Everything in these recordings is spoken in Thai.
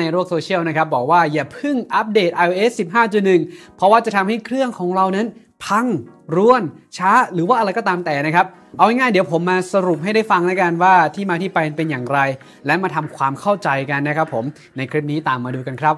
ในโลกโซเชียลนะครับ บอกว่าอย่าเพิ่งอัปเดต iOS 15.1 เพราะว่าจะทำให้เครื่องของเรานั้น พังร่วน ช้า หรือว่าอะไรก็ตามแต่นะครับ เอาง่ายๆเดี๋ยวผมมาสรุปให้ได้ฟังแล้วกันว่าที่มาที่ไปเป็นอย่างไร และมาทำความเข้าใจกันนะครับผมในคลิปนี้ตามมาดูกันครับ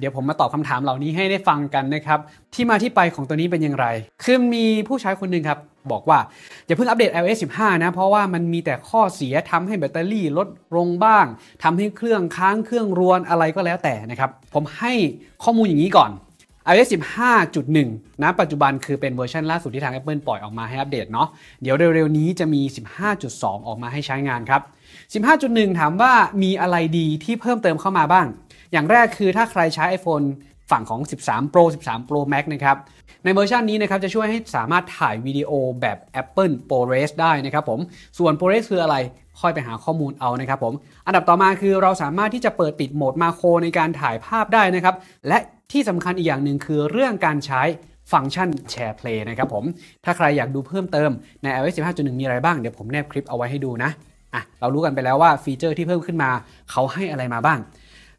เดี๋ยวผมมาตอบคำถามเหล่านี้ให้ได้ฟังกันนะครับ ที่มาที่ไปของตัวนี้เป็นอย่างไรคือมีผู้ใช้คนหนึ่งครับบอกว่าอย่าเพิ่งอัปเดต iOS 15 นะ เพราะว่ามันมีแต่ข้อเสียทำให้แบตเตอรี่ลดลงบ้าง ทำให้เครื่องค้างเครื่องรวนอะไรก็แล้วแต่นะครับ ผมให้ข้อมูลอย่างนี้ก่อน iOS 15.1นะปัจจุบันคือเป็นเวอร์ชันล่าสุดที่ทาง Apple ปล่อยออกมาให้อัปเดตเนาะเดี๋ยวเร็วๆนี้จะมี 15.2 ออกมาให้ใช้งานครับ 15.1 ถามว่ามีอะไรดีที่เพิ่มเติมเข้ามาบ้างอย่างแรกคือถ้าใครใช้ iPhone ฝั่งของ 13 Pro 13 Pro Max นะครับในเวอร์ชันนี้นะครับจะช่วยให้สามารถถ่ายวิดีโอแบบ Apple ProRes ได้นะครับผมส่วน ProRes คืออะไรค่อยไปหาข้อมูลเอานะครับผมอันดับต่อมาคือเราสามารถที่จะเปิดปิดโหมดมาโครในการถ่ายภาพได้นะครับและที่สำคัญอีกอย่างหนึ่งคือเรื่องการใช้ฟังก์ชันแชร์เพลย์นะครับผมถ้าใครอยากดูเพิ่มเติมใน iOS 15.1 มีอะไรบ้าง เดี๋ยวผมแนบคลิปเอาไว้ให้ดูนะอ่ะเรารู้กันไปแล้วว่าฟีเจอร์ที่เพิ่มขึ้นมาเขาให้อะไรมาบ้าง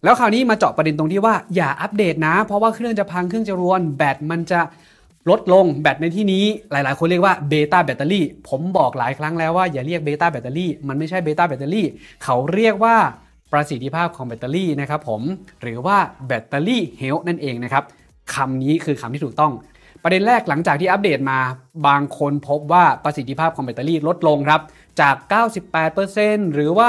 แล้วคราวนี้มาเจาะประเด็นตรงที่ว่าอย่าอัปเดตนะ เพราะว่าเครื่องจะพังเครื่องจะรวนแบตมันจะลดลงแบตในที่นี้หลายๆ คนเรียกว่าเบต้าแบตเตอรี่ผมบอกหลายครั้งแล้วว่าอย่าเรียกเบต้าแบตเตอรี่มันไม่ใช่เบต้าแบตเตอรี่เขาเรียกว่าประสิทธิภาพของแบตเตอรี่นะครับผมหรือว่าแบตเตอรี่เฮลท์นั่นเองนะครับคำนี้คือคำที่ถูกต้องประเด็นแรกหลังจากที่อัปเดตมาบางคนพบว่าประสิทธิภาพของแบตเตอรี่ลดลงครับจาก 98%หรือว่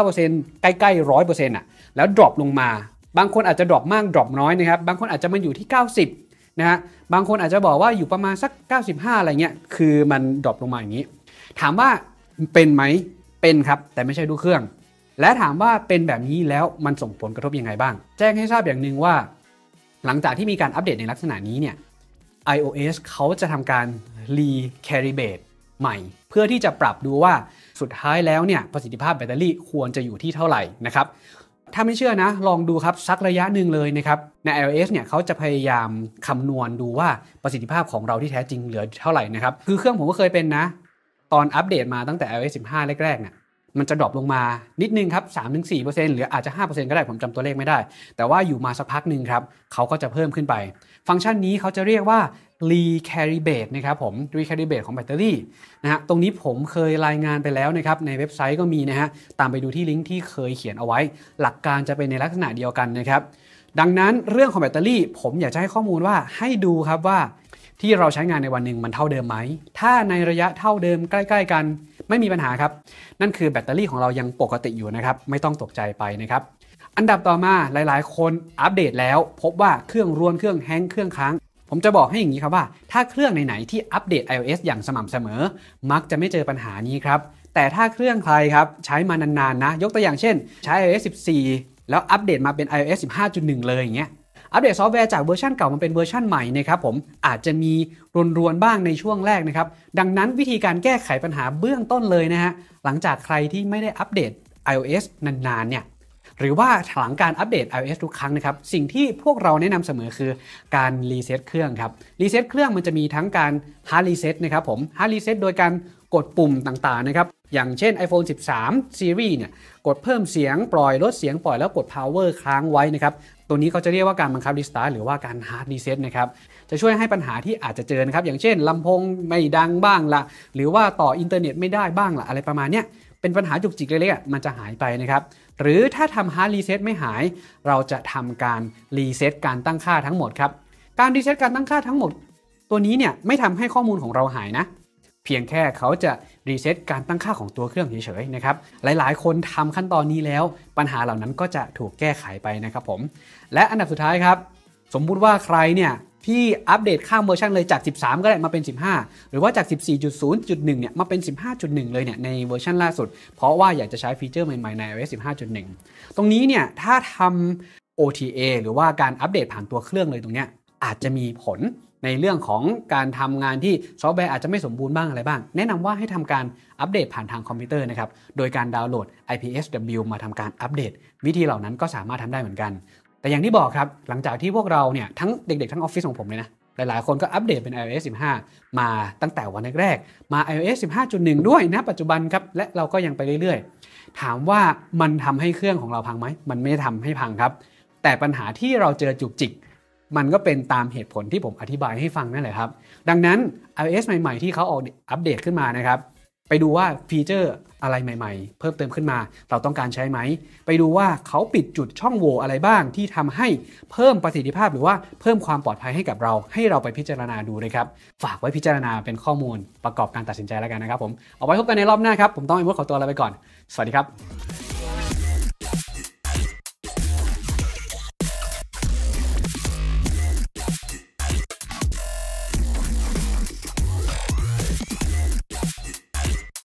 า 99%ใกล้ ๆ 100%อ่ะแล้วดรอปลงมา บางคนอาจจะดรอปมากดรอปน้อยนะครับบางคนอาจจะมันอยู่ที่ 90นะฮะบางคนอาจจะบอกว่าอยู่ประมาณสัก 95 อะไรเงี้ยคือมันดรอปลงมาอย่างนี้ ถามว่าเป็นไหมเป็นครับ แต่ไม่ใช่ทุกเครื่อง และถามว่าเป็นแบบนี้แล้วมันส่งผลกระทบยังไงบ้าง แจ้งให้ทราบอย่างหนึ่งว่า หลังจากที่มีการอัปเดตในลักษณะนี้เนี่ย iOS เขาจะทำการ recalibrate ใหม่ เพื่อที่จะปรับดูว่าสุดท้ายแล้วเนี่ยประสิทธิภาพแบตเตอรี่ควรจะอยู่ที่เท่าไหร่นะครับถ้าไม่เชื่อนะ ลองดูครับสักระยะหนึ่งเลยนะครับใน iOS เนี่ยเขาจะพยายามคำนวณดูว่าประสิทธิภาพของเราที่แท้จริงเหลือเท่าไหร่นะครับคือเครื่องผมก็เคยเป็นนะ ตอนอัปเดตมาตั้งแต่ iOS 15 แรกๆเนี่ยมันจะดรอปลงมานิดนึงครับ3-4%หรืออาจจะ 5%ก็ได้ ผมจำตัวเลขไม่ได้ แต่ว่าอยู่มาสักพักหนึ่งครับเขาก็จะเพิ่มขึ้นไป ฟังก์ชันนี้เขาจะเรียกว่า recalibrate นะครับผม recalibrate ของแบตเตอรี่นะฮะตรงนี้ผมเคยรายงานไปแล้วนะครับในเว็บไซต์ก็มีนะฮะตามไปดูที่ลิงก์ที่เคยเขียนเอาไว้ หลักการจะเป็นในลักษณะเดียวกันนะครับดังนั้นเรื่องของแบตเตอรี่ ผมอยากจะให้ข้อมูลว่าให้ดูครับว่า ที่เราใช้งานในวันหนึ่งมันเท่าเดิมไหมถ้าในระยะเท่าเดิมใกล้ ๆกันไม่มีปัญหาครับ นั่นคือแบตเตอรี่ของเรายังปกติอยู่นะครับ ไม่ต้องตกใจไปนะครับ อันดับต่อมา หลายๆ คนอัปเดตแล้วพบว่าเครื่องรวนเครื่องแฮงเครื่องค้าง ผมจะบอกให้อย่างนี้ครับ ว่าถ้าเครื่องไหนๆที่อัปเดต iOS อย่างสม่ำเสมอ มักจะไม่เจอปัญหานี้ครับ แต่ถ้าเครื่องใครครับใช้มานาน ๆ นะ ยกตัวอย่างเช่นใช้ iOS 14 แล้วอัปเดตมาเป็น iOS 15.1 เลยอย่างเงี้ยอัปเดตซอฟต์แวร์จากเวอร์ชันเก่ามาเป็นเวอร์ชันใหม่นะครับผมอาจจะมีรวนๆ บ้างในช่วงแรกนะครับดังนั้นวิธีการแก้ไขปัญหาเบื้องต้นเลยนะฮะหลังจากใครที่ไม่ได้อัปเดต iOS นานๆเนี่ยหรือว่าหลังการอัปเดต iOS ทุกครั้งนะครับสิ่งที่พวกเราแนะนำเสมอคือการรีเซ็ตเครื่องครับรีเซ็ตเครื่องมันจะมีทั้งการฮาร์ดรีเซ็ตนะครับผมฮาร์ดรีเซ็ตโดยการกดปุ่มต่างๆนะครับอย่างเช่น iPhone 13 Series เนี่ยกดเพิ่มเสียงปล่อยลดเสียงปล่อยแล้วกด Power ค้างไว้นะครับตัวนี้เขาจะเรียกว่าการบังคับรีสตาร์หรือว่าการฮาร์ดรีเซ็ตนะครับ จะช่วยให้ปัญหาที่อาจจะเจอนะครับอย่างเช่นลำโพงไม่ดังบ้างละหรือว่าต่ออินเทอร์เน็ตไม่ได้บ้างละอะไรประมาณเนี้ยเป็นปัญหาจุกจิกเล็กๆมันจะหายไปนะครับหรือถ้าทำฮาร์ดรีเซ็ตไม่หาย เราจะทำการรีเซ็ตการตั้งค่าทั้งหมดครับการรีเซ็ตการตั้งค่าทั้งหมด ตัวนี้เนี่ยไม่ทำให้ข้อมูลของเราหายนะพียงแค่เขาจะรีเซ็ตการตั้งค่าของตัวเครื่องเฉยๆนะครับ หลายๆคนทำขั้นตอนนี้แล้ว ปัญหาเหล่านั้นก็จะถูกแก้ไขไปนะครับผม และอันดับสุดท้ายครับ สมมุติว่าใครเนี่ยที่อัปเดตข้ามเวอร์ชันเลยจาก 13 ก็ได้มาเป็น 15 หรือว่าจาก 14.0.1 เนี่ยมาเป็น 15.1 เลยเนี่ยในเวอร์ชันล่าสุด เพราะว่าอยากจะใช้ฟีเจอร์ใหม่ๆใน iOS 15.1 ตรงนี้เนี่ยถ้าทำ OTA หรือว่าการอัปเดตผ่านตัวเครื่องเลยตรงเนี้ยอาจจะมีผลในเรื่องของการทำงานที่ซอฟต์แวร์อาจจะไม่สมบูรณ์บ้างอะไรบ้างแนะนำว่าให้ทำการอัปเดตผ่านทางคอมพิวเตอร์นะครับโดยการดาวน์โหลด IPSW มาทำการอัปเดต วิธีเหล่านั้นก็สามารถทำได้เหมือนกัน แต่อย่างที่บอกครับ หลังจากที่พวกเราเนี่ยทั้งเด็กๆทั้งออฟฟิศของผมเลยนะหลายๆ คนก็อัปเดตเป็น iOS 15 มาตั้งแต่วันแรกๆมา iOS 15.1 ด้วยนะปัจจุบันครับและเราก็ยังไปเรื่อย ๆ ถามว่ามันทำให้เครื่องของเราพังไหมมันไม่ทำทำให้พังครับ แต่ปัญหาที่เราเจอจุกจิกมันก็เป็นตามเหตุผลที่ผมอธิบายให้ฟังนั่นแหละครับ ดังนั้น iOS ใหม่ ๆ ที่เขาออกอัปเดตขึ้นมานะครับไปดูว่าฟีเจอร์อะไรใหม่ ๆ เพิ่มเติมขึ้นมา เราต้องการใช้ไหม ไปดูว่าเขาปิดจุดช่องโหว่อะไรบ้าง ที่ทำให้เพิ่มประสิทธิภาพหรือว่าเพิ่มความปลอดภัยให้กับเรา ให้เราไปพิจารณาดูเลยครับ ฝากไว้พิจารณาเป็นข้อมูลประกอบการตัดสินใจแล้วกันนะครับผมเอาไว้พบกันในรอบหน้าครับผมต้องไอ้มดขอตัวลาไปก่อน สวัสดีครับ